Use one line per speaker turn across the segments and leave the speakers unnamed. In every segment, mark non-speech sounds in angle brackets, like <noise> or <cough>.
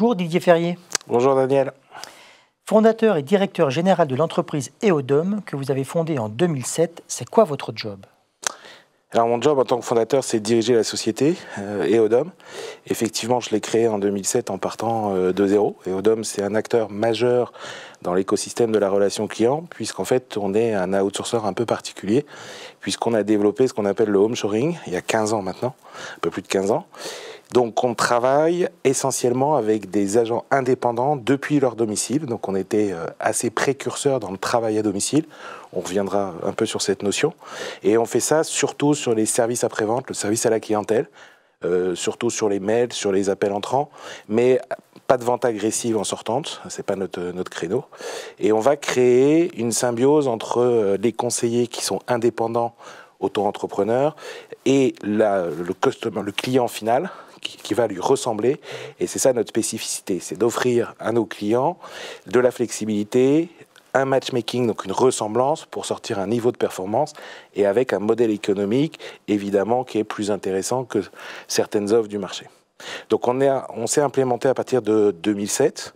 Bonjour Didier Ferrier. Bonjour Daniel. Fondateur et directeur général de l'entreprise EODOM que vous avez fondée en 2007, c'est quoi votre job
alors mon job en tant que fondateur, c'est de diriger la société euh, EODOM. Effectivement, je l'ai créée en 2007 en partant euh, de zéro. EODOM, c'est un acteur majeur dans l'écosystème de la relation client, puisqu'en fait, on est un outsourceur un peu particulier, puisqu'on a développé ce qu'on appelle le home il y a 15 ans maintenant, un peu plus de 15 ans. Donc on travaille essentiellement avec des agents indépendants depuis leur domicile. Donc on était euh, assez précurseur dans le travail à domicile. On reviendra un peu sur cette notion. Et on fait ça surtout sur les services après-vente, le service à la clientèle, euh, surtout sur les mails, sur les appels entrants, mais pas de vente agressive en sortante, c'est pas notre, notre créneau. Et on va créer une symbiose entre euh, les conseillers qui sont indépendants auto-entrepreneurs et la, le, customer, le client final, qui, va lui ressembler. Et c'est ça notre spécificité, c'est d'offrir à nos clients de la flexibilité, un matchmaking, donc une ressemblance pour sortir un niveau de performance et avec un modèle économique évidemment qui est plus intéressant que certaines offres du marché. Donc on, s'est implémenté à partir de 2007.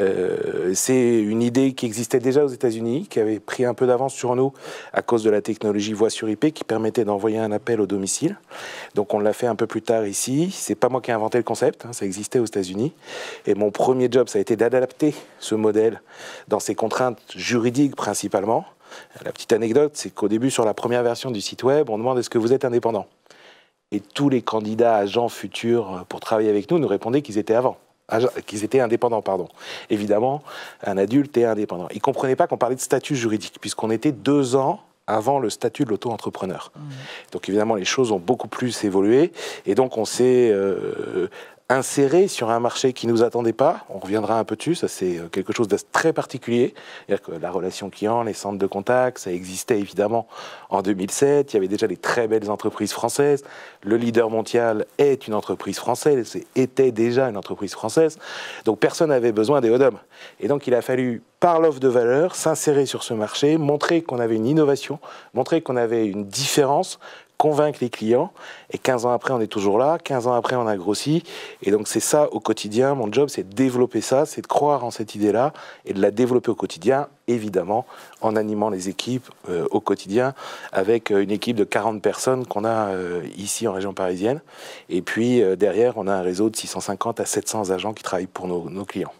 Euh, c'est une idée qui existait déjà aux États-Unis, qui avait pris un peu d'avance sur nous à cause de la technologie voix sur IP qui permettait d'envoyer un appel au domicile. Donc on l'a fait un peu plus tard ici. C'est pas moi qui ai inventé le concept, hein, ça existait aux États-Unis. Et mon premier job, ça a été d'adapter ce modèle dans ses contraintes juridiques principalement. La petite anecdote, c'est qu'au début, sur la première version du site web, on demande est-ce que vous êtes indépendant et tous les candidats agents futurs euh, pour travailler avec nous nous répondaient qu'ils étaient avant ah, qu'ils étaient indépendants, pardon. Évidemment, un adulte est indépendant. Ils ne comprenaient pas qu'on parlait de statut juridique, puisqu'on était deux ans avant le statut de l'auto-entrepreneur. Mmh. Donc évidemment, les choses ont beaucoup plus évolué, et donc on s'est euh, insérer sur un marché qui ne nous attendait pas. On reviendra un peu dessus, ça c'est euh, quelque chose de très particulier. la relation client, les centres de contact, ça existait évidemment en 2007. Il y avait déjà des très belles entreprises françaises. Le leader mondial est une entreprise française, C'était déjà une entreprise française. Donc personne n'avait besoin des d'hommes. Et donc il a fallu par l'offre de valeur, s'insérer sur ce marché, montrer qu'on avait une innovation, montrer qu'on avait une différence, convaincre les clients. Et 15 ans après, on est toujours là. 15 ans après, on a grossi. Et donc, c'est ça au quotidien. Mon job, c'est de développer ça, c'est de croire en cette idée-là et de la développer au quotidien, évidemment, en animant les équipes euh, au quotidien avec euh, une équipe de 40 personnes qu'on a euh, ici en région parisienne. Et puis, derrière, on a un réseau de 650 à 700 agents qui travaillent pour nos clients.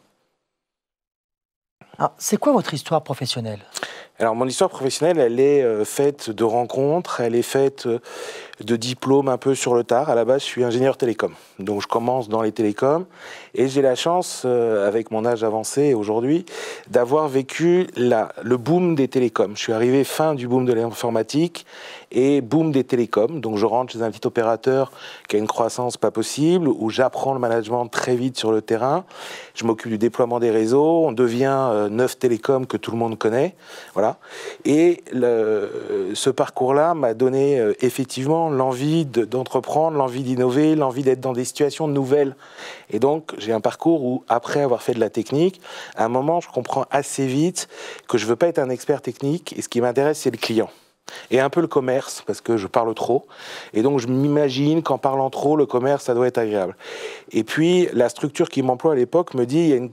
Ah, c'est quoi votre histoire professionnelle
Alors mon histoire professionnelle, elle est euh, faite de rencontres, elle est faite euh, de diplômes un peu sur le tard. À la base, je suis ingénieur télécom. Donc je commence dans les télécoms et j'ai la chance, euh, avec mon âge avancé aujourd'hui, d'avoir vécu le boom des télécoms. Je suis arrivé fin du boom de l'informatique et boom des télécoms. Donc je rentre chez un petit opérateur qui a une croissance pas possible, où j'apprends le management très vite sur le terrain. Je m'occupe du déploiement des réseaux. On devient euh, neuf télécoms que tout le monde connaît. Voilà. Et ce parcours-là m'a donné euh, effectivement l'envie d'entreprendre, l'envie d'innover, l'envie d'être dans des situations nouvelles. Et donc, j'ai un parcours où, après avoir fait de la technique, à un moment, je comprends assez vite que je ne veux pas être un expert technique et ce qui m'intéresse, c'est le client et un peu le commerce, parce que je parle trop. Et donc, je m'imagine qu'en parlant trop, le commerce, ça doit être agréable. Et puis, la structure qui m'emploie à l'époque me dit, il y a une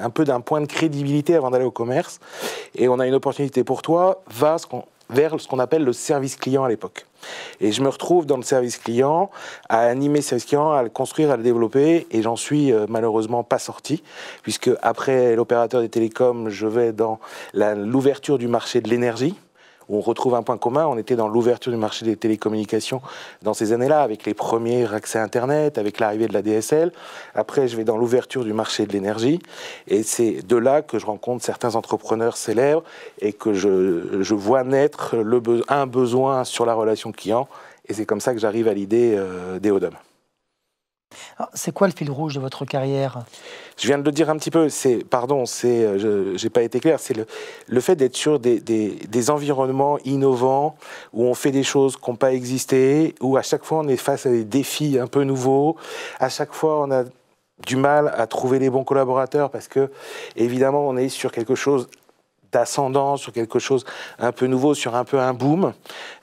un peu d'un point de crédibilité avant d'aller au commerce. Et on a une opportunité pour toi, va vers ce qu'on appelle le service client à l'époque. Et je me retrouve dans le service client, à animer le service client, à le construire, à le développer, et j'en suis euh, malheureusement pas sorti, puisque après l'opérateur des télécoms, je vais dans l'ouverture du marché de l'énergie, on retrouve un point commun. On était dans l'ouverture du marché des télécommunications dans ces années-là, avec les premiers accès Internet, avec l'arrivée de la DSL. Après, je vais dans l'ouverture du marché de l'énergie. Et c'est de là que je rencontre certains entrepreneurs célèbres et que je, vois naître le, un besoin sur la relation client. Et c'est comme ça que j'arrive à l'idée euh, des Odom.
C'est quoi le fil rouge de votre carrière
Je viens de le dire un petit peu, c'est, pardon, euh, je n'ai pas été clair, c'est le, fait d'être sur des, environnements innovants où on fait des choses qui n'ont pas existé, où à chaque fois on est face à des défis un peu nouveaux, à chaque fois on a du mal à trouver les bons collaborateurs parce que évidemment on est sur quelque chose d'ascendant, sur quelque chose un peu nouveau, sur un peu un boom.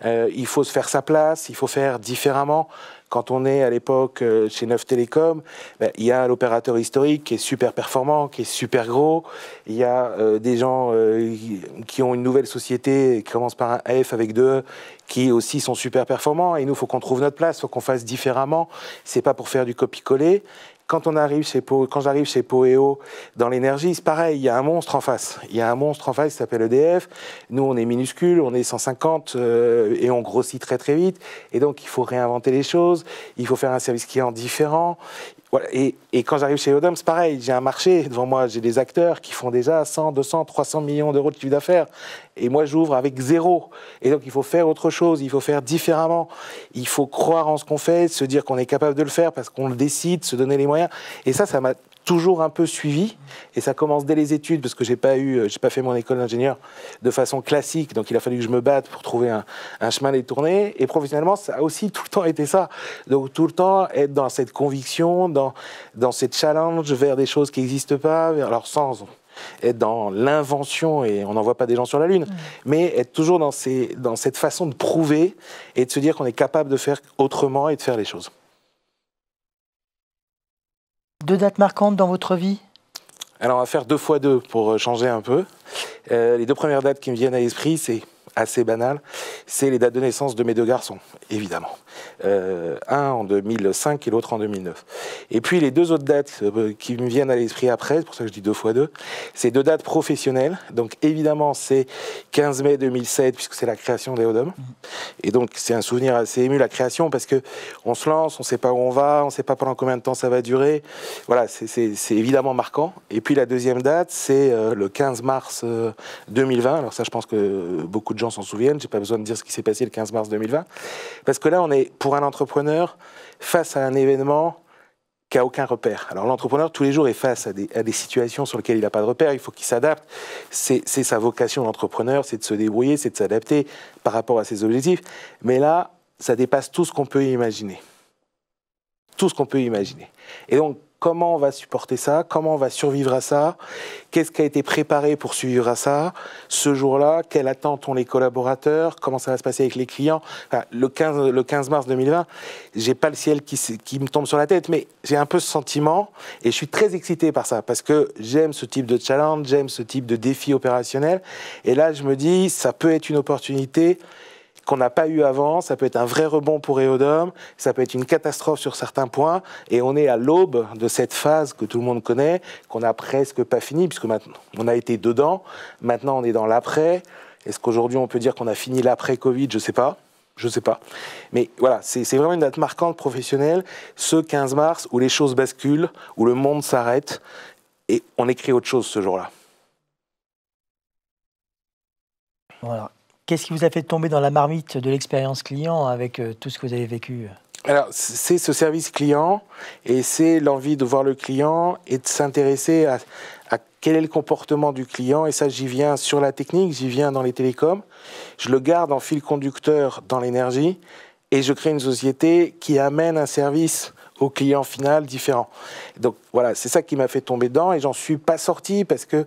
Euh, il faut se faire sa place, il faut faire différemment. Quand on est à l'époque euh, chez Neuf Télécom, ben, il y a l'opérateur historique qui est super performant, qui est super gros. Il y a euh, des gens euh, qui ont une nouvelle société qui commence par un F avec deux, qui aussi sont super performants. Et nous, il faut qu'on trouve notre place, il faut qu'on fasse différemment. C'est pas pour faire du copier coller quand on arrive chez quand j'arrive chez Poeo dans l'énergie, c'est pareil, il y a un monstre en face. Il y a un monstre en face qui s'appelle EDF. Nous, on est minuscule, on est 150 euh, et on grossit très très vite. Et donc, il faut réinventer les choses. Il faut faire un service client différent. Et, quand j'arrive chez Odom, c'est pareil, j'ai un marché devant moi, j'ai des acteurs qui font déjà 100, 200, 300 millions d'euros de chiffre d'affaires. Et moi, j'ouvre avec zéro. Et donc, il faut faire autre chose, il faut faire différemment. Il faut croire en ce qu'on fait, se dire qu'on est capable de le faire parce qu'on le décide, se donner les moyens. Et ça, ça m'a toujours un peu suivi. Et ça commence dès les études, parce que j'ai pas eu, j'ai pas fait mon école d'ingénieur de façon classique. Donc il a fallu que je me batte pour trouver un, chemin détourné. Et professionnellement, ça a aussi <laughs> tout le temps été ça. Donc tout le temps être dans cette conviction, dans, dans cette challenge vers des choses qui n'existent pas, vers leur sens être dans l'invention, et on n'en voit pas des gens sur la Lune, mais être toujours dans, ces, dans cette façon de prouver et de se dire qu'on est capable de faire autrement et de faire les choses.
Deux dates marquantes dans votre vie
Alors on va faire deux fois deux pour euh, changer un peu. Euh, les deux premières dates qui me viennent à l'esprit, c'est assez banal, c'est les dates de naissance de mes deux garçons, évidemment. Euh, un en 2005 et l'autre en 2009. Et puis les deux autres dates euh, qui me viennent à l'esprit après, c'est pour ça que je dis deux fois deux, c'est deux dates professionnelles. Donc évidemment, c'est 15 mai 2007, puisque c'est la création d'Eodom. Mmh. Et donc c'est un souvenir assez ému, la création, parce que on se lance, on ne sait pas où on va, on ne sait pas pendant combien de temps ça va durer. Voilà, c'est évidemment marquant. Et puis la deuxième date, c'est euh, le 15 mars 2020. Alors ça, je pense que beaucoup de gens s'en souviennent, n'ai pas besoin de dire ce qui s'est passé le 15 mars 2020. Parce que là, on est pour un entrepreneur, face à un événement qui n'a aucun repère. Alors l'entrepreneur, tous les jours, est face à des, situations sur lesquelles il n'a pas de repère, il faut qu'il s'adapte. C'est sa vocation d'entrepreneur, c'est de se débrouiller, c'est de s'adapter par rapport à ses objectifs. Mais là, ça dépasse tout ce qu'on peut imaginer. Tout ce qu'on peut imaginer. Et donc, comment on va supporter ça, comment on va survivre à ça, qu'est-ce qui a été préparé pour survivre à ça, ce jour-là, quelle attente ont les collaborateurs, comment ça va se passer avec les clients. le, 15, mars 2020, j'ai pas le ciel qui, qui, me tombe sur la tête, mais j'ai un peu ce sentiment et je suis très excité par ça parce que j'aime ce type de challenge, j'aime ce type de défi opérationnel. Et là, je me dis, ça peut être une opportunité qu'on n'a pas eu avant. Ça peut être un vrai rebond pour Eodom, ça peut être une catastrophe sur certains points. Et on est à l'aube de cette phase que tout le monde connaît, qu'on n'a presque pas fini, puisque maintenant on a été dedans. Maintenant on est dans l'après. Est-ce qu'aujourd'hui on peut dire qu'on a fini l'après-Covid Je ne sais pas. Je ne sais pas. Mais voilà, c'est vraiment une date marquante professionnelle, ce 15 mars où les choses basculent, où le monde s'arrête et on écrit autre chose ce jour-là.
Voilà. Qu'est-ce qui vous a fait tomber dans la marmite de l'expérience client avec euh, tout ce que vous avez vécu
alors, c'est ce service client et c'est l'envie de voir le client et de s'intéresser à, quel est le comportement du client. Et ça, j'y viens sur la technique, j'y viens dans les télécoms. Je le garde en fil conducteur dans l'énergie et je crée une société qui amène un service au client final différent. Donc voilà, c'est ça qui m'a fait tomber dedans et j'en suis pas sorti parce que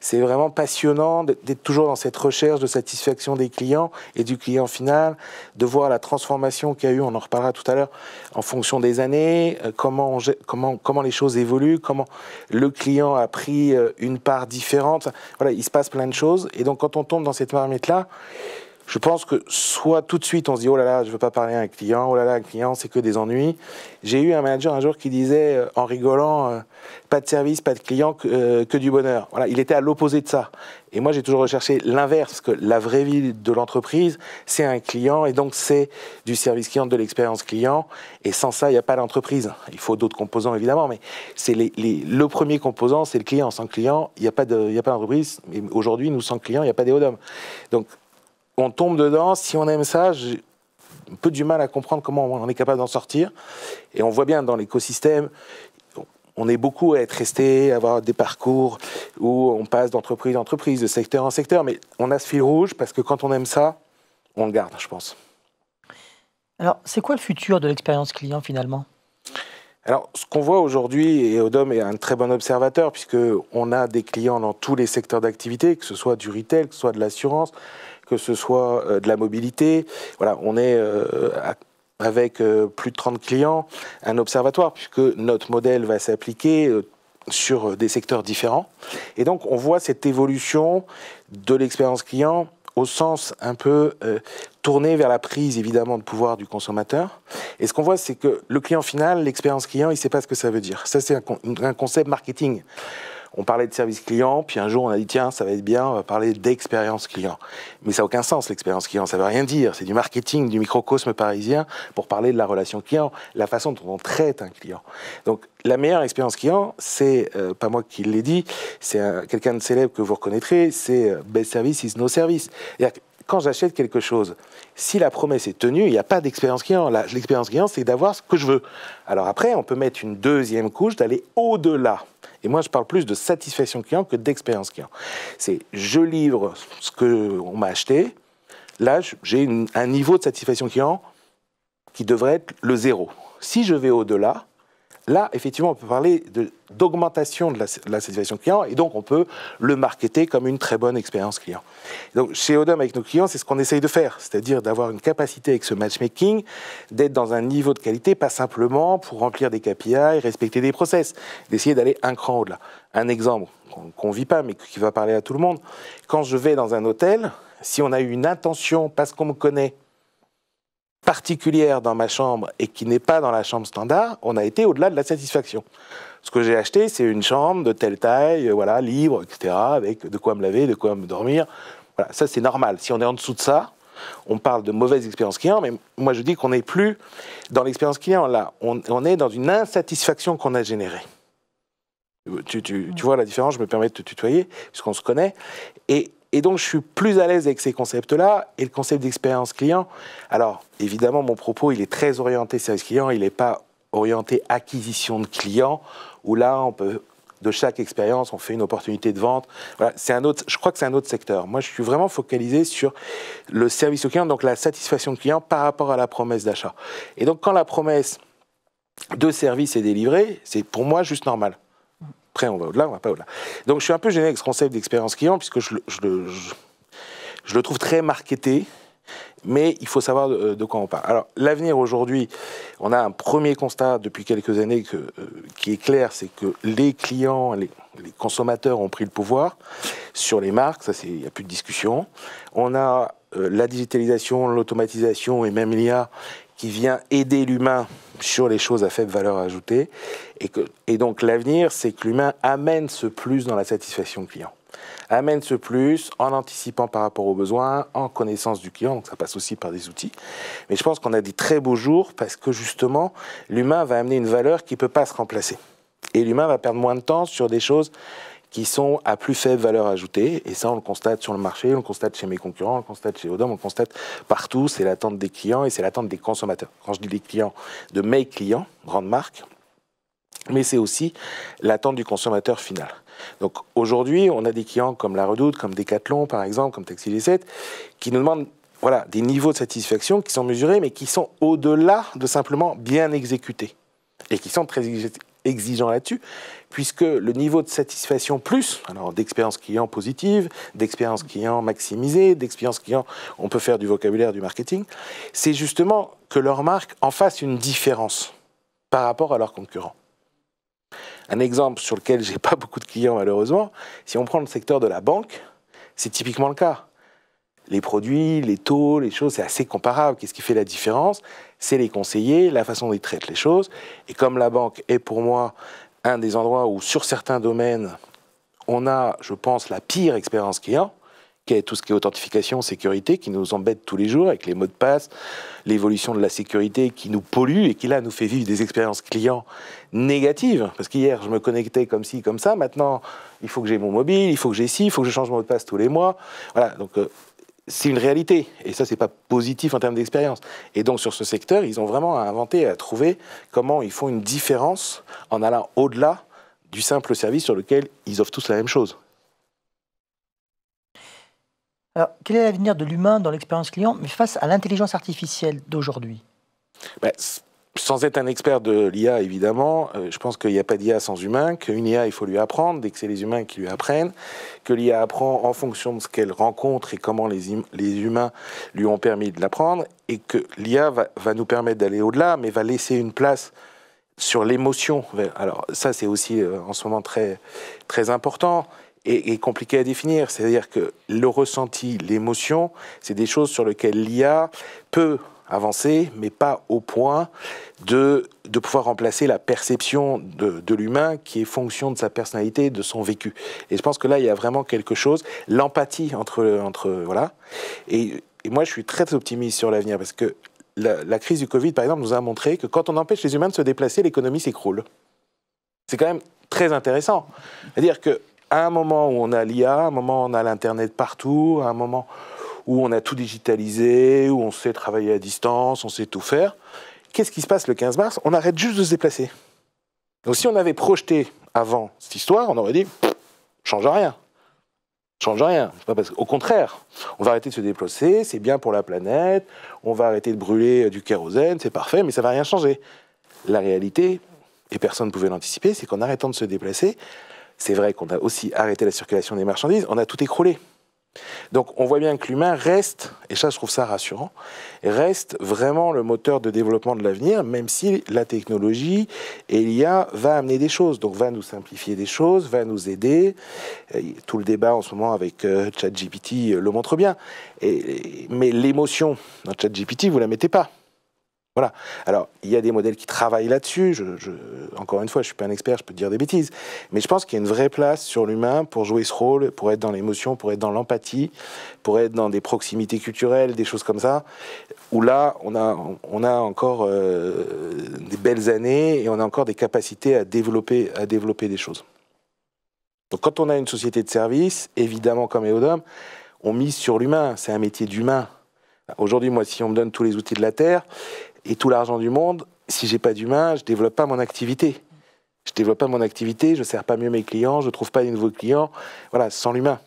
c'est vraiment passionnant d'être toujours dans cette recherche de satisfaction des clients et du client final, de voir la transformation qu'il y a eu, on en reparlera tout à l'heure, en fonction des années, euh, comment, comment, comment les choses évoluent, comment le client a pris euh, une part différente. Voilà, il se passe plein de choses et donc quand on tombe dans cette marmite-là, je pense que soit tout de suite on se dit oh là là, je veux pas parler à un client, oh là là, un client, c'est que des ennuis. J'ai eu un manager un jour qui disait euh, en rigolant euh, pas de service, pas de client, euh, que, du bonheur. Voilà, il était à l'opposé de ça. Et moi j'ai toujours recherché l'inverse, que la vraie vie de l'entreprise, c'est un client et donc c'est du service client, de l'expérience client. Et sans ça, il n'y a pas d'entreprise. Il faut d'autres composants évidemment, mais c'est le premier composant, c'est le client. Sans client, il n'y a pas de d'entreprise. aujourd'hui, nous, sans client, il n'y a pas des Donc on tombe dedans. Si on aime ça, j'ai un peu du mal à comprendre comment on est capable d'en sortir. Et on voit bien dans l'écosystème, on est beaucoup à être resté, à avoir des parcours où on passe d'entreprise en entreprise, de secteur en secteur, mais on a ce fil rouge parce que quand on aime ça, on le garde, je pense.
Alors, c'est quoi le futur de l'expérience client finalement
alors, ce qu'on voit aujourd'hui, et Odom est un très bon observateur, puisqu'on a des clients dans tous les secteurs d'activité, que ce soit du retail, que ce soit de l'assurance, que ce soit euh, de la mobilité. Voilà, on est euh, avec euh, plus de 30 clients, un observatoire, puisque notre modèle va s'appliquer sur des secteurs différents. Et donc, on voit cette évolution de l'expérience client au sens un peu tourné vers la prise, évidemment, de pouvoir du consommateur. Et ce qu'on voit, c'est que le client final, l'expérience client, il ne sait pas ce que ça veut dire. Ça, c'est un, concept marketing on parlait de service client, puis un jour on a dit tiens, ça va être bien, on va parler d'expérience client. Mais ça n'a aucun sens, l'expérience client, ça ne veut rien dire. C'est du marketing, du microcosme parisien pour parler de la relation client, la façon dont on traite un client. Donc la meilleure expérience client, c'est, euh, pas moi qui l'ai dit, c'est quelqu'un de célèbre que vous reconnaîtrez, c'est euh, best service is no service quand j'achète quelque chose, si la promesse est tenue, il n'y a pas d'expérience client. L'expérience client, c'est d'avoir ce que je veux. Alors après, on peut mettre une deuxième couche d'aller au-delà. Et moi, je parle plus de satisfaction client que d'expérience client. C'est je livre ce qu'on m'a acheté. Là, j'ai un niveau de satisfaction client qui devrait être le zéro. Si je vais au-delà, Là, effectivement, on peut parler d'augmentation de, la satisfaction client et donc on peut le marketer comme une très bonne expérience client. Donc chez Odom, avec nos clients, c'est ce qu'on essaye de faire, c'est-à-dire d'avoir une capacité avec ce matchmaking, d'être dans un niveau de qualité, pas simplement pour remplir des KPI, respecter des process, d'essayer d'aller un cran au-delà. Un exemple qu'on ne vit pas, mais qui va parler à tout le monde. Quand je vais dans un hôtel, si on a eu une intention, parce qu'on me connaît, particulière dans ma chambre et qui n'est pas dans la chambre standard, on a été au-delà de la satisfaction. Ce que j'ai acheté, c'est une chambre de telle taille, euh, voilà, libre, etc., avec de quoi me laver, de quoi me dormir. Voilà, ça c'est normal. Si on est en dessous de ça, on parle de mauvaise expérience client, mais moi je dis qu'on n'est plus dans l'expérience client là. On, est dans une insatisfaction qu'on a générée. Tu, tu, vois la différence, je me permets de te tutoyer, puisqu'on se connaît. Et et donc, je suis plus à l'aise avec ces concepts-là et le concept d'expérience client. Alors, évidemment, mon propos, il est très orienté service client, il n'est pas orienté acquisition de client, où là, on peut de chaque expérience, on fait une opportunité de vente. c'est un autre, je crois que c'est un autre secteur. Moi, je suis vraiment focalisé sur le service au client, donc la satisfaction de client par rapport à la promesse d'achat. Et donc, quand la promesse de service est délivrée, c'est pour moi juste normal. Après, on va au-delà, on va pas au-delà. Donc, je suis un peu gêné avec ce concept d'expérience client, puisque je, le trouve très marketé, mais il faut savoir de, quoi on parle. Alors, l'avenir aujourd'hui, on a un premier constat depuis quelques années que, euh, qui est clair, c'est que les clients, les, consommateurs ont pris le pouvoir sur les marques, ça, il n'y a plus de discussion. On a euh, la digitalisation, l'automatisation et même l'IA qui vient aider l'humain sur les choses à faible valeur ajoutée. Et, donc l'avenir, c'est que l'humain amène ce plus dans la satisfaction client. Amène ce plus en anticipant par rapport aux besoins, en connaissance du client, donc ça passe aussi par des outils. Mais je pense qu'on a des très beaux jours parce que justement, l'humain va amener une valeur qui ne peut pas se remplacer. Et l'humain va perdre moins de temps sur des choses qui sont à plus faible valeur ajoutée. Et ça, on le constate sur le marché, on le constate chez mes concurrents, on le constate chez Odom, on le constate partout. C'est l'attente des clients et c'est l'attente des consommateurs. Quand je dis des clients, de mes clients, grandes marques, mais c'est aussi l'attente du consommateur final. Donc aujourd'hui, on a des clients comme La Redoute, comme Decathlon par exemple, comme g 7, qui nous demandent voilà, des niveaux de satisfaction qui sont mesurés, mais qui sont au-delà de simplement bien exécutés et qui sont très exigeant là-dessus, puisque le niveau de satisfaction plus, alors d'expérience client positive, d'expérience client maximisée, d'expérience client, on peut faire du vocabulaire, du marketing, c'est justement que leur marque en fasse une différence par rapport à leurs concurrents. Un exemple sur lequel j'ai <laughs> pas beaucoup de clients malheureusement, si on prend le secteur de la banque, c'est typiquement le cas les produits, les taux, les choses, c'est assez comparable. Qu'est-ce qui fait la différence C'est les conseillers, la façon dont ils traitent les choses. Et comme la banque est pour moi un des endroits où, sur certains domaines, on a, je pense, la pire expérience client, qui est tout ce qui est authentification, sécurité, qui nous embête tous les jours avec les mots de passe, l'évolution de la sécurité qui nous pollue et qui là nous fait vivre des expériences clients négatives. Parce qu'hier, je me connectais comme ci, comme ça. Maintenant, il faut que j'ai mon mobile, il faut que j'ai ci, il faut que je change mon mot de passe tous les mois. Voilà, donc euh, c'est une réalité. Et ça, c'est pas positif en termes d'expérience. Et donc, sur ce secteur, ils ont vraiment à inventer, à trouver comment ils font une différence en allant au-delà du simple service sur lequel ils offrent tous la même chose.
Alors, quel est l'avenir de l'humain dans l'expérience client, mais face à l'intelligence artificielle d'aujourd'hui
ben, sans être un expert de l'IA, évidemment, euh, je pense qu'il n'y a pas d'IA sans humain, qu'une IA, il faut lui apprendre, dès que c'est les humains qui lui apprennent, que l'IA apprend en fonction de ce qu'elle rencontre et comment les, hum-, humains lui ont permis de l'apprendre, et que l'IA va, nous permettre d'aller au-delà, mais va laisser une place sur l'émotion. Alors ça, c'est aussi euh, en ce moment très, très important et compliqué à définir. C'est-à-dire que le ressenti, l'émotion, c'est des choses sur lesquelles l'IA peut avancé mais pas au point de, de pouvoir remplacer la perception de, l'humain qui est fonction de sa personnalité, de son vécu. Et je pense que là, il y a vraiment quelque chose, l'empathie entre, entre voilà. Et, moi, je suis très optimiste sur l'avenir parce que la, la, crise du Covid, par exemple, nous a montré que quand on empêche les humains de se déplacer, l'économie s'écroule. C'est quand même très intéressant. C'est-à-dire qu'à un moment où on a l'IA, à un moment où on a l'Internet partout, à un moment où on a tout digitalisé, où on sait travailler à distance, on sait tout faire. Qu'est-ce qui se passe le 15 mars On arrête juste de se déplacer. Donc si on avait projeté avant cette histoire, on aurait dit change rien. Change rien. Pas parce... Au contraire, on va arrêter de se déplacer, c'est bien pour la planète, on va arrêter de brûler euh, du kérosène, c'est parfait, mais ça ne va rien changer. La réalité, et personne ne pouvait l'anticiper, c'est qu'en arrêtant de se déplacer, c'est vrai qu'on a aussi arrêté la circulation des marchandises, on a tout écroulé. Donc on voit bien que l'humain reste, et ça je trouve ça rassurant, reste vraiment le moteur de développement de l'avenir, même si la technologie et l'IA va amener des choses, donc va nous simplifier des choses, va nous aider. tout le débat en ce moment avec euh, ChatGPT euh, le montre bien. mais l'émotion dans ChatGPT, vous la mettez pas. Voilà. Alors, il y a des modèles qui travaillent là-dessus. encore une fois, je ne suis pas un expert, je peux dire des bêtises. Mais je pense qu'il y a une vraie place sur l'humain pour jouer ce rôle, pour être dans l'émotion, pour être dans l'empathie, pour être dans des proximités culturelles, des choses comme ça. Où là, on a, encore euh, des belles années et on a encore des capacités à développer, à développer des choses. Donc, quand on a une société de service, évidemment, comme Eodom, on mise sur l'humain. C'est un métier d'humain. Aujourd'hui, moi, si on me donne tous les outils de la Terre, et tout l'argent du monde, si j'ai pas d'humain, je développe pas mon activité. Je développe pas mon activité, je sers pas mieux mes clients, je trouve pas de nouveaux clients. Voilà, sans l'humain.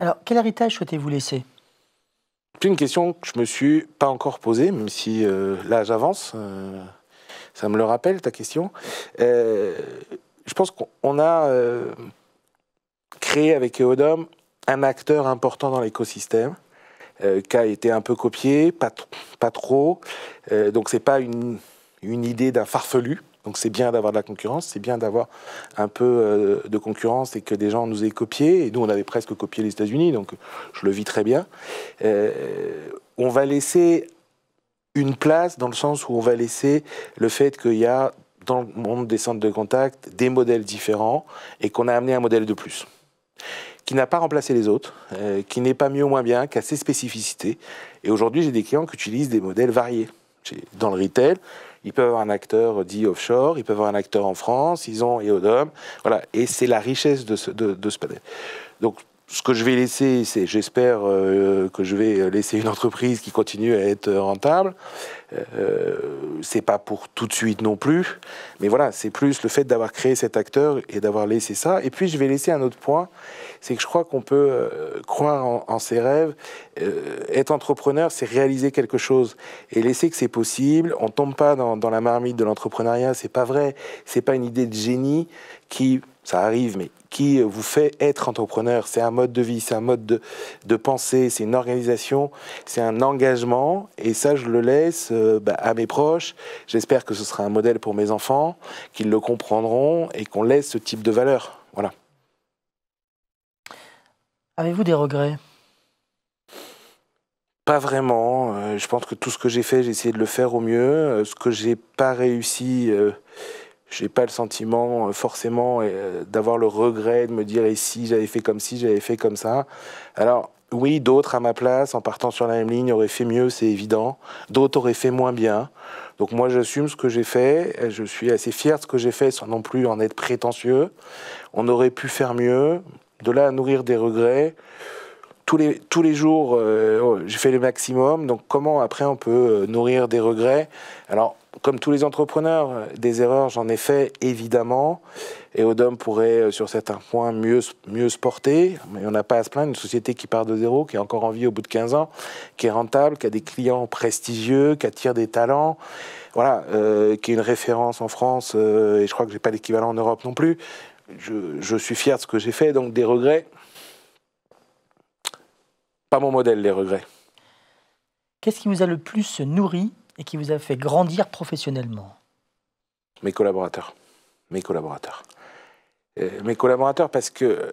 Alors, quel héritage souhaitez-vous laisser
C'est une question que je me suis pas encore posée, même si euh, là j'avance. Euh, ça me le rappelle ta question. Euh, je pense qu'on a créé avec Eodom un acteur important dans l'écosystème euh, qui a été un peu copié, pas, pas trop. Euh, donc, ce n'est pas une, une idée d'un farfelu. Donc, c'est bien d'avoir de la concurrence, c'est bien d'avoir un peu euh, de concurrence et que des gens nous aient copié. Et nous, on avait presque copié les États-Unis, donc je le vis très bien. on va laisser une place dans le sens où on va laisser le fait qu'il y a dans le monde des centres de contact des modèles différents et qu'on a amené un modèle de plus qui n'a pas remplacé les autres, euh, qui n'est pas mieux ou moins bien, qui a ses spécificités. Et aujourd'hui, j'ai des clients qui utilisent des modèles variés. Dans le retail, ils peuvent avoir un acteur dit offshore, ils peuvent avoir un acteur en France, ils ont EODOM. Voilà. Et c'est la richesse de ce, panel. Donc, ce que je vais laisser, c'est j'espère euh, que je vais laisser une entreprise qui continue à être rentable. Euh, c'est pas pour tout de suite non plus, mais voilà, c'est plus le fait d'avoir créé cet acteur et d'avoir laissé ça. Et puis je vais laisser un autre point c'est que je crois qu'on peut euh, croire en, ses rêves. Euh, être entrepreneur, c'est réaliser quelque chose et laisser que c'est possible. On tombe pas dans, la marmite de l'entrepreneuriat, c'est pas vrai. C'est pas une idée de génie qui, ça arrive, mais qui vous fait être entrepreneur. C'est un mode de vie, c'est un mode de, pensée, c'est une organisation, c'est un engagement. Et ça, je le laisse euh, bah, à mes proches. J'espère que ce sera un modèle pour mes enfants, qu'ils le comprendront et qu'on laisse ce type de valeur. Voilà.
Avez-vous des regrets
Pas vraiment. Euh, je pense que tout ce que j'ai fait, j'ai essayé de le faire au mieux. Euh, ce que j'ai pas réussi, euh, j'ai pas le sentiment forcément d'avoir le regret de me dire et si j'avais fait comme si j'avais fait comme ça. Alors oui, d'autres à ma place, en partant sur la même ligne, auraient fait mieux, c'est évident. D'autres auraient fait moins bien. Donc moi, j'assume ce que j'ai fait. Je suis assez fier de ce que j'ai fait, sans non plus en être prétentieux. On aurait pu faire mieux de là à nourrir des regrets, tous les, tous les jours, euh, oh, j'ai fait le maximum. Donc, comment après on peut euh, nourrir des regrets Alors, comme tous les entrepreneurs, euh, des erreurs, j'en ai fait évidemment. Et Odom pourrait, sur certains points, mieux, mieux se porter. Mais on n'a pas à se plaindre. Une société qui part de zéro, qui est encore en vie au bout de 15 ans, qui est rentable, qui a des clients prestigieux, qui attire des talents, voilà, qui est une référence en France. et je crois que je n'ai pas l'équivalent en Europe non plus je, suis fier de ce que j'ai fait, donc des regrets. Pas mon modèle, les regrets.
Qu'est-ce qui vous a le plus nourri et qui vous a fait grandir professionnellement
Mes collaborateurs. Mes collaborateurs. Euh, mes collaborateurs parce que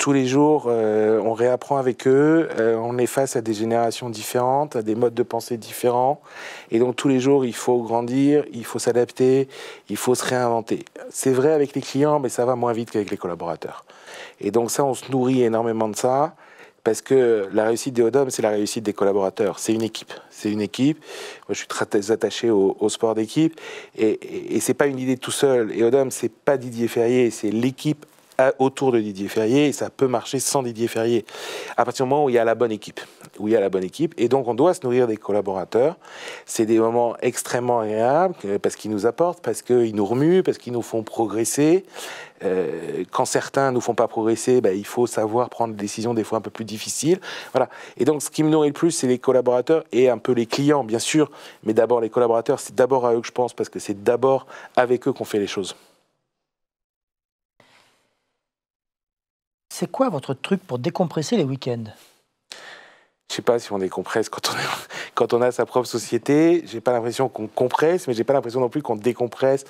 tous les jours, euh, on réapprend avec eux, euh, on est face à des générations différentes, à des modes de pensée différents. Et donc tous les jours, il faut grandir, il faut s'adapter, il faut se réinventer. C'est vrai avec les clients, mais ça va moins vite qu'avec les collaborateurs. Et donc ça, on se nourrit énormément de ça. Parce que la réussite des Odom, c'est la réussite des collaborateurs. C'est une équipe. C'est une équipe. Moi, je suis très attaché au, sport d'équipe. Et, c'est pas une idée tout seul. Et Odom, c'est pas Didier Ferrier, c'est l'équipe autour de Didier Ferrier et ça peut marcher sans Didier Ferrier. À partir du moment où il y a la bonne équipe, où il y a la bonne équipe, et donc on doit se nourrir des collaborateurs. C'est des moments extrêmement agréables euh, parce qu'ils nous apportent, parce qu'ils nous remuent, parce qu'ils nous font progresser. Euh, quand certains nous font pas progresser, ben, il faut savoir prendre des décisions des fois un peu plus difficiles. Voilà. Et donc, ce qui me nourrit le plus, c'est les collaborateurs et un peu les clients, bien sûr. Mais d'abord, les collaborateurs, c'est d'abord à eux que je pense parce que c'est d'abord avec eux qu'on fait les choses.
C'est quoi votre truc pour décompresser les week-ends
je sais pas si on décompresse quand on, a, <laughs> quand on a sa propre société. J'ai pas l'impression qu'on compresse, mais j'ai pas l'impression non plus qu'on décompresse.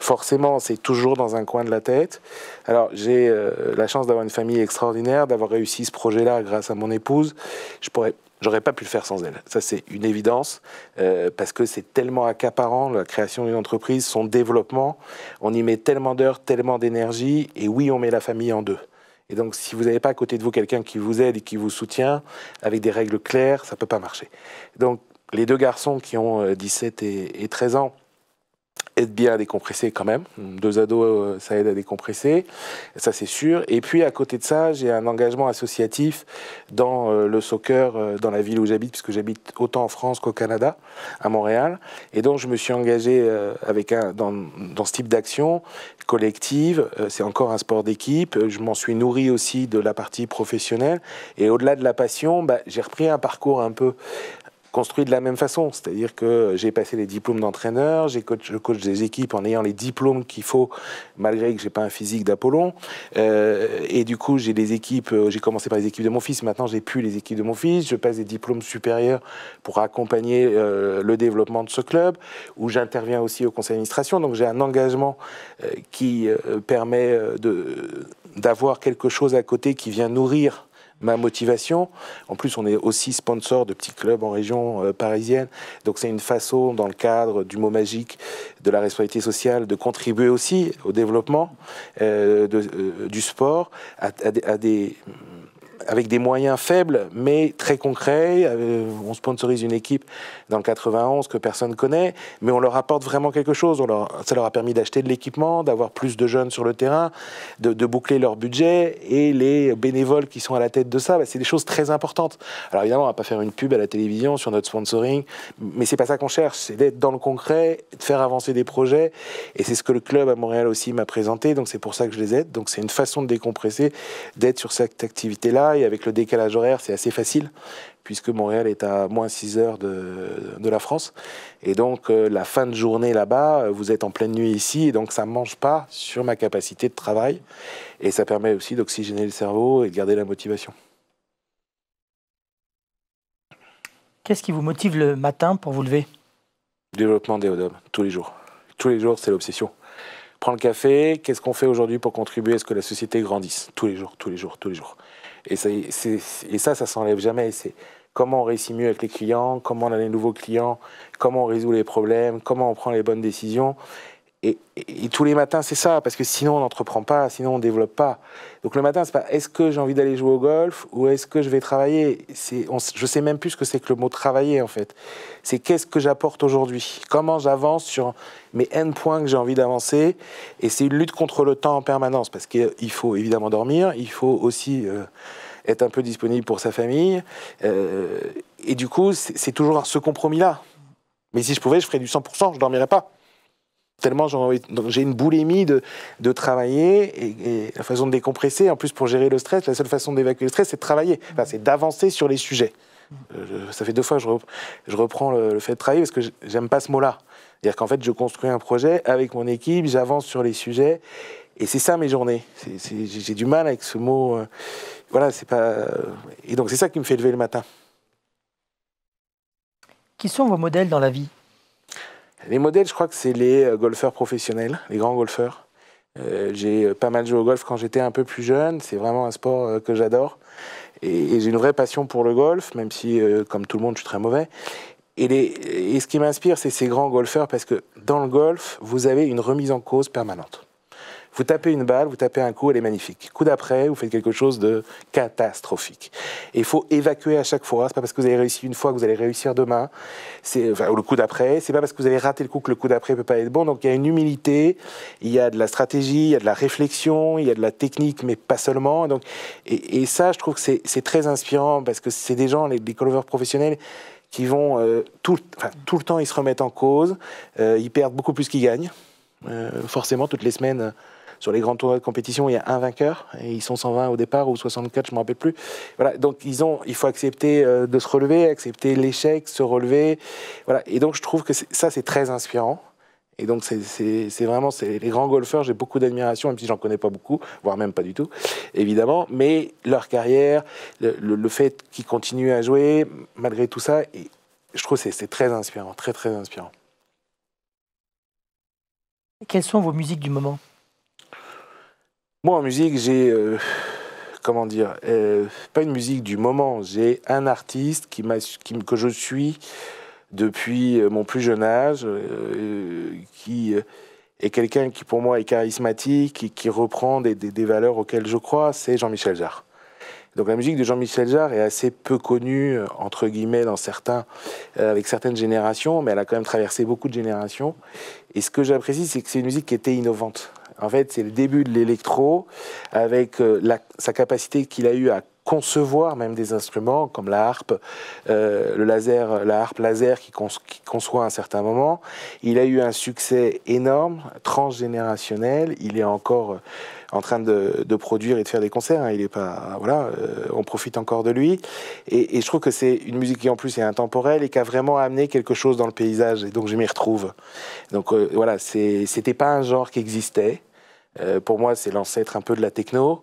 Forcément, c'est toujours dans un coin de la tête. Alors, j'ai euh, la chance d'avoir une famille extraordinaire, d'avoir réussi ce projet-là grâce à mon épouse. Je pourrais J'aurais pas pu le faire sans elle. Ça, c'est une évidence, euh, parce que c'est tellement accaparant, la création d'une entreprise, son développement. On y met tellement d'heures, tellement d'énergie, et oui, on met la famille en deux. Et donc, si vous n'avez pas à côté de vous quelqu'un qui vous aide et qui vous soutient, avec des règles claires, ça ne peut pas marcher. Donc, les deux garçons qui ont 17 euh, et 13 ans, aide bien à décompresser quand même. Deux ados, euh, ça aide à décompresser, ça c'est sûr. Et puis à côté de ça, j'ai un engagement associatif dans euh, le soccer, euh, dans la ville où j'habite, puisque j'habite autant en France qu'au Canada, à Montréal. Et donc je me suis engagé avec un, dans, ce type d'action collective. C'est encore un sport d'équipe. Je m'en suis nourri aussi de la partie professionnelle. Et au-delà de la passion, bah, j'ai repris un parcours un peu construit de la même façon. C'est-à-dire que j'ai passé les diplômes d'entraîneur, coach, je coach des équipes en ayant les diplômes qu'il faut, malgré que je n'ai pas un physique d'Apollon. Euh, et du coup, j'ai des équipes, euh, j'ai commencé par les équipes de mon fils, maintenant j'ai plus les équipes de mon fils. Je passe des diplômes supérieurs pour accompagner euh, le développement de ce club, où j'interviens aussi au conseil d'administration. Donc j'ai un engagement qui permet de d'avoir quelque chose à côté qui vient nourrir ma motivation. En plus, on est aussi sponsor de petits clubs en région euh, parisienne. Donc, c'est une façon, dans le cadre du mot magique de la responsabilité sociale, de contribuer aussi au développement euh, euh, du sport à des avec des moyens faibles, mais très concrets. Euh, on sponsorise une équipe dans le 91 que personne connaît, mais on leur apporte vraiment quelque chose. On ça leur a permis d'acheter de l'équipement, d'avoir plus de jeunes sur le terrain, de, boucler leur budget, et les bénévoles qui sont à la tête de ça, bah, c'est des choses très importantes. Alors évidemment, on va pas faire une pub à la télévision sur notre sponsoring, mais c'est pas ça qu'on cherche, c'est d'être dans le concret, de faire avancer des projets, et c'est ce que le club à Montréal aussi m'a présenté, donc c'est pour ça que je les aide. Donc c'est une façon de décompresser, d'être sur cette activité-là avec le décalage horaire, c'est assez facile, puisque Montréal est à moins 6 heures de, la France. Et donc, euh, la fin de journée là-bas, euh, vous êtes en pleine nuit ici, et donc ça ne mange pas sur ma capacité de travail. Et ça permet aussi d'oxygéner le cerveau et de garder la motivation.
Qu'est-ce qui vous motive le matin pour vous lever
Développement des d'hommes tous les jours. Tous les jours, c'est l'obsession. Prends le café, qu'est-ce qu'on fait aujourd'hui pour contribuer à ce que la société grandisse Tous les jours, tous les jours, tous les jours. Et, ça, ça, ça s'enlève jamais. C'est comment on réussit mieux avec les clients, comment on a les nouveaux clients, comment on résout les problèmes, comment on prend les bonnes décisions et, tous les matins, c'est ça, parce que sinon on n'entreprend pas, sinon on ne développe pas. Donc le matin, c'est pas est-ce que j'ai envie d'aller jouer au golf ou est-ce que je vais travailler Je Je sais même plus ce que c'est que le mot travailler en fait. C'est qu'est-ce que j'apporte aujourd'hui Comment j'avance sur mes N points que j'ai envie d'avancer Et c'est une lutte contre le temps en permanence, parce qu'il faut évidemment dormir, il faut aussi euh, être un peu disponible pour sa famille. Euh, et du coup, c'est toujours ce compromis-là. Mais si je pouvais, je ferais du 100%, je dormirais pas. Tellement j'ai une boulimie de, travailler et, la façon de décompresser, en plus pour gérer le stress, la seule façon d'évacuer le stress, c'est de travailler, c'est d'avancer sur les sujets. Euh, ça fait deux fois que je, reprends le, fait de travailler parce que j'aime pas ce mot-là. C'est-à-dire qu'en fait, je construis un projet avec mon équipe, j'avance sur les sujets et c'est ça mes journées. J'ai du mal avec ce mot. Euh, voilà, c'est pas. Euh, et donc, c'est ça qui me fait lever le matin.
Qui sont vos modèles dans la vie
les modèles, je crois que c'est les euh, golfeurs professionnels, les grands golfeurs. Euh, j'ai euh, pas mal joué au golf quand j'étais un peu plus jeune. C'est vraiment un sport que j'adore. Et, j'ai une vraie passion pour le golf, même si, comme tout le monde, je suis très mauvais. et ce qui m'inspire, c'est ces grands golfeurs, parce que dans le golf, vous avez une remise en cause permanente. Vous tapez une balle, vous tapez un coup, elle est magnifique. Coup d'après, vous faites quelque chose de catastrophique. Et il faut évacuer à chaque fois. C'est pas parce que vous avez réussi une fois que vous allez réussir demain. C'est enfin, ou le coup d'après. C'est pas parce que vous avez raté le coup que le coup d'après peut pas être bon. Donc il y a une humilité, il y a de la stratégie, il y a de la réflexion, il y a de la technique, mais pas seulement. Donc et, ça, je trouve que c'est très inspirant parce que c'est des gens, les, call professionnels qui vont euh, tout, le temps ils se remettent en cause, euh, ils perdent beaucoup plus qu'ils gagnent. Euh, forcément, toutes les semaines, sur les grands tournois de compétition, il y a un vainqueur, et ils sont 120 au départ, ou 64, je ne me rappelle plus. Voilà, donc ils ont, il faut accepter euh, de se relever, accepter l'échec, se relever. Voilà, et donc je trouve que ça, c'est très inspirant. Et donc, c'est vraiment c'est les grands golfeurs, j'ai beaucoup d'admiration, même si j'en connais pas beaucoup, voire même pas du tout, évidemment. Mais leur carrière, le, fait qu'ils continuent à jouer, malgré tout ça, et je trouve que c'est très inspirant, très, très inspirant.
Quelles sont vos musiques du moment
moi, en musique, j'ai. Euh, comment dire euh, Pas une musique du moment. J'ai un artiste qui, que je suis depuis euh, mon plus jeune âge, qui est quelqu'un qui, pour moi, est charismatique et qui reprend des, valeurs auxquelles je crois. C'est Jean-Michel Jarre. Donc la musique de Jean-Michel Jarre est assez peu connue, entre guillemets, dans certains, avec certaines générations, mais elle a quand même traversé beaucoup de générations. Et ce que j'apprécie, c'est que c'est une musique qui était innovante. En fait, c'est le début de l'électro avec euh, sa capacité qu'il a eue à concevoir même des instruments comme la harpe, euh, le laser, la harpe laser qui, conçoit à un certain moment. Il a eu un succès énorme, transgénérationnel. Il est encore euh, en train de, de produire et de faire des concerts. Hein. Il est pas, voilà, euh, on profite encore de lui. Et, et je trouve que c'est une musique qui en plus est intemporelle et qui a vraiment amené quelque chose dans le paysage. Et donc je m'y retrouve. Donc euh, voilà, c'était pas un genre qui existait. Euh, pour moi, c'est l'ancêtre un peu de la techno.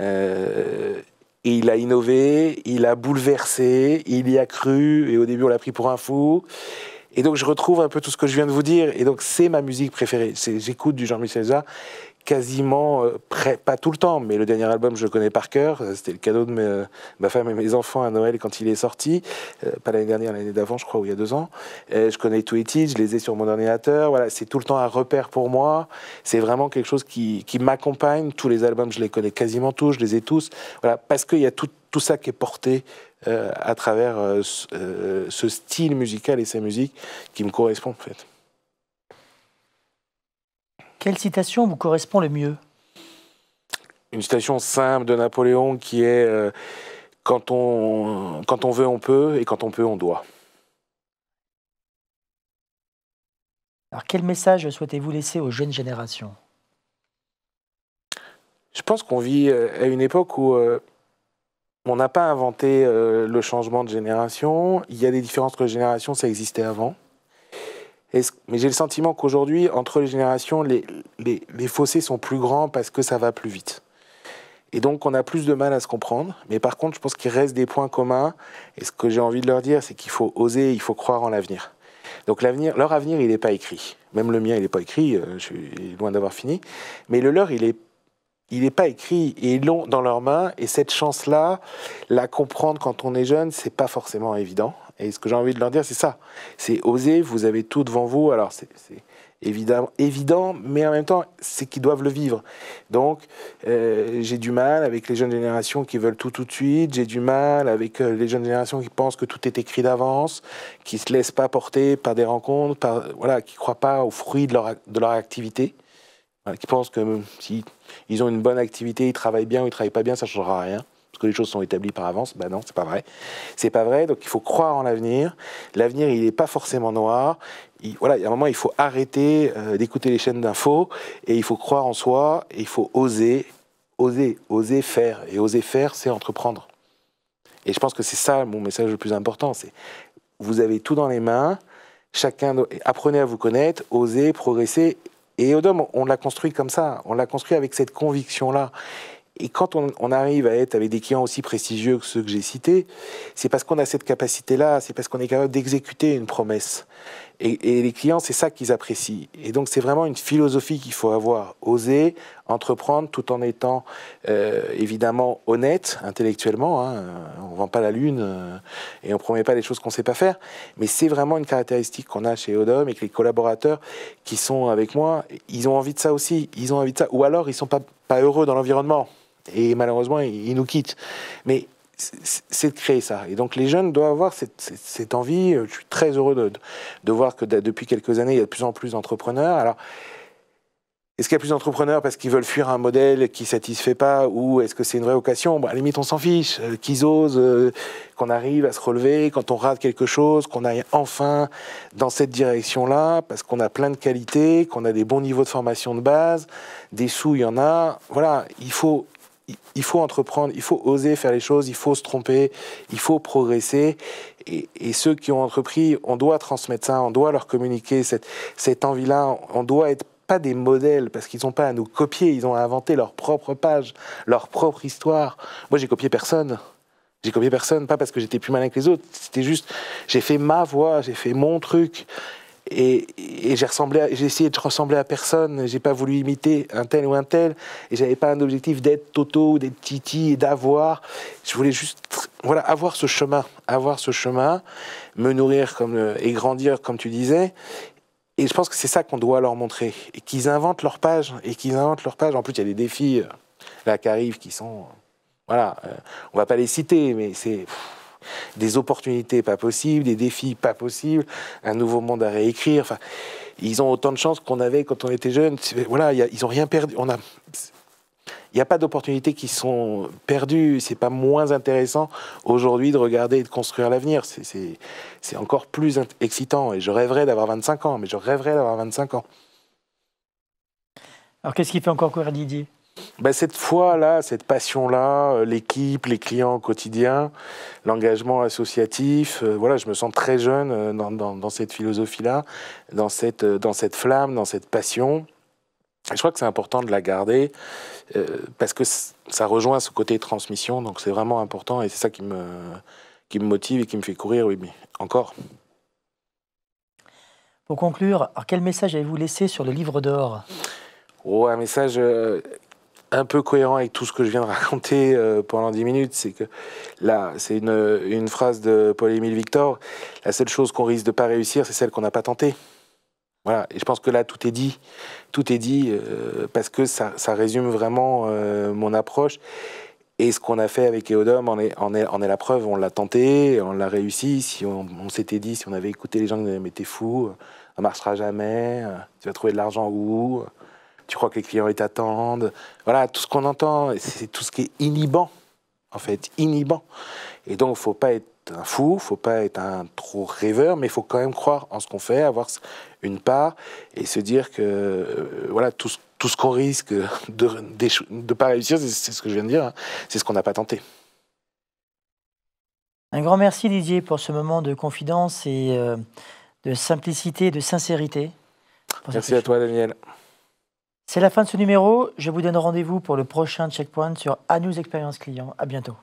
Euh, et il a innové, il a bouleversé, il y a cru, et au début on l'a pris pour un fou. Et donc je retrouve un peu tout ce que je viens de vous dire. Et donc c'est ma musique préférée. J'écoute du Jean-Michel Jarre quasiment, euh, pas tout le temps, mais le dernier album, je le connais par cœur. Euh, c'était le cadeau de euh, ma femme et mes enfants à Noël quand il est sorti. pas l'année dernière, l'année d'avant, je crois, ou il y a deux ans. je connais tout les titres, je les ai sur mon ordinateur. Voilà, c'est tout le temps un repère pour moi. C'est vraiment quelque chose qui, m'accompagne. Tous les albums, je les connais quasiment tous, je les ai tous. Voilà, parce qu'il y a tout, ça qui est porté à travers ce style musical et sa musique qui me correspond, en fait.
Quelle citation vous correspond le mieux
Une citation simple de Napoléon qui est euh, quand, on, quand on veut, on peut, et quand on peut, on doit.
Alors quel message souhaitez-vous laisser aux jeunes générations
Je pense qu'on vit euh, à une époque où euh, on n'a pas inventé le changement de génération. Il y a des différences entre générations, ça existait avant mais j'ai le sentiment qu'aujourd'hui, entre les générations, les, fossés sont plus grands parce que ça va plus vite. Et donc, on a plus de mal à se comprendre. Mais par contre, je pense qu'il reste des points communs. Et ce que j'ai envie de leur dire, c'est qu'il faut oser, il faut croire en l'avenir. Donc leur avenir, il n'est pas écrit. Même le mien, il n'est pas écrit. Euh, je suis loin d'avoir fini. Mais le leur, il est il n'est pas écrit et ils l'ont dans leurs mains. Et cette chance-là, la comprendre quand on est jeune, c'est pas forcément évident. Et ce que j'ai envie de leur dire, c'est ça. C'est oser, vous avez tout devant vous. Alors, c'est évidemment évident, mais en même temps, c'est qu'ils doivent le vivre. Donc, euh, j'ai du mal avec les jeunes générations qui veulent tout tout de suite. J'ai du mal avec euh, les jeunes générations qui pensent que tout est écrit d'avance, qui ne se laissent pas porter par des rencontres, par voilà, qui croient pas aux fruits de leur, de leur activité, qui pensent que euh, si ils ont une bonne activité, ils travaillent bien ou ils travaillent pas bien, ça changera rien parce que les choses sont établies par avance. Ben non, c'est pas vrai. C'est pas vrai. Donc il faut croire en l'avenir. L'avenir, il n'est pas forcément noir. Il, voilà, a un moment, il faut arrêter euh, d'écouter les chaînes d'infos et il faut croire en soi. Et il faut oser, oser, oser faire. Et oser faire, c'est entreprendre. Et je pense que c'est ça mon message le plus important. C'est vous avez tout dans les mains. Chacun, apprenez à vous connaître, osez progresser et Odom, on l'a construit comme ça, on l'a construit avec cette conviction-là. Et quand on, on, arrive à être avec des clients aussi prestigieux que ceux que j'ai cités, c'est parce qu'on a cette capacité-là, c'est parce qu'on est capable d'exécuter une promesse. Et, les clients, c'est ça qu'ils apprécient. Et donc, c'est vraiment une philosophie qu'il faut avoir. Oser, entreprendre, tout en étant euh, évidemment honnête intellectuellement. Hein. On ne vend pas la lune euh, et on ne promet pas des choses qu'on ne sait pas faire. Mais c'est vraiment une caractéristique qu'on a chez Odom et que les collaborateurs qui sont avec moi, ils ont envie de ça aussi. Ils ont envie de ça. Ou alors, ils ne sont pas, heureux dans l'environnement. Et malheureusement, ils nous quittent. Mais c'est de créer ça. Et donc les jeunes doivent avoir cette, envie. Euh, je suis très heureux de, de voir que depuis quelques années, il y a de plus en plus d'entrepreneurs. Alors, est-ce qu'il y a plus d'entrepreneurs parce qu'ils veulent fuir un modèle qui ne satisfait pas ou est-ce que c'est une vraie vocation bon, À la limite, on s'en fiche. Euh, qu'ils osent, euh, qu'on arrive à se relever, quand on rate quelque chose, qu'on aille enfin dans cette direction-là parce qu'on a plein de qualités, qu'on a des bons niveaux de formation de base, des sous, il y en a. Voilà, il faut, il faut entreprendre, il faut oser faire les choses, il faut se tromper, il faut progresser. Et, ceux qui ont entrepris, on doit transmettre ça, on doit leur communiquer cette, cette envie-là, on doit être pas des modèles parce qu'ils n'ont pas à nous copier, ils ont à inventer leur propre page, leur propre histoire. Moi, j'ai copié personne. J'ai copié personne, pas parce que j'étais plus malin que les autres, c'était juste, j'ai fait ma voix, j'ai fait mon truc et, j'ai essayé de ressembler à personne, j'ai pas voulu imiter un tel ou un tel, et j'avais pas un objectif d'être Toto ou d'être Titi et d'avoir. Je voulais juste, voilà, avoir ce chemin, avoir ce chemin, me nourrir comme euh, et grandir comme tu disais. Et je pense que c'est ça qu'on doit leur montrer, et qu'ils inventent leur page, et qu'ils inventent leur page. En plus, il y a des défis euh, là qui arrivent, qui sont, euh, voilà, on va pas les citer, mais c'est des opportunités pas possibles, des défis pas possibles, un nouveau monde à réécrire. Enfin, ils ont autant de chances qu'on avait quand on était jeune. Voilà, ils ont rien perdu. On a, il n'y a pas d'opportunités qui sont perdues. C'est pas moins intéressant aujourd'hui de regarder et de construire l'avenir. C'est encore plus excitant. Et je rêverais d'avoir 25 ans, mais je rêverais d'avoir 25 ans.
Alors qu'est-ce qui fait encore courir Didier
ben, cette foi-là, cette passion-là, euh, l'équipe, les clients au quotidien, l'engagement associatif, euh, voilà, je me sens très jeune euh, dans, cette philosophie-là, dans cette, flamme, dans cette passion. Je crois que c'est important de la garder parce que ça rejoint ce côté transmission, donc c'est vraiment important et c'est ça qui me, qui me motive et qui me fait courir, oui, mais encore.
Pour conclure, quel message avez-vous laissé sur le livre d'or
Oh, un message un peu cohérent avec tout ce que je viens de raconter euh, pendant 10 minutes, c'est que là, c'est une, phrase de Paul-Émile Victor, la seule chose qu'on risque de pas réussir, c'est celle qu'on n'a pas tentée. Voilà, et je pense que là, tout est dit, tout est dit, euh, parce que ça, résume vraiment euh, mon approche. Et ce qu'on a fait avec Eodom on est, en, est, est la preuve, on l'a tenté, on l'a réussi. Si on, s'était dit, si on avait écouté les gens qui nous disaient « mais t'es fou, ça marchera jamais, tu vas trouver de l'argent où ?» tu crois que les clients t'attendent. Voilà, tout ce qu'on entend, c'est tout ce qui est inhibant, en fait, inhibant. Et donc, faut pas être un fou, faut pas être un trop rêveur, mais il faut quand même croire en ce qu'on fait, avoir une part et se dire que euh, voilà tout ce, tout ce qu'on risque de ne pas réussir, c'est ce que je viens de dire, hein, c'est ce qu'on n'a pas tenté.
Un grand merci Didier pour ce moment de confidence et euh, de simplicité, de sincérité.
Merci à toi Daniel.
C'est la fin de ce numéro. Je vous donne rendez-vous pour le prochain checkpoint sur nous Experience Client. À bientôt.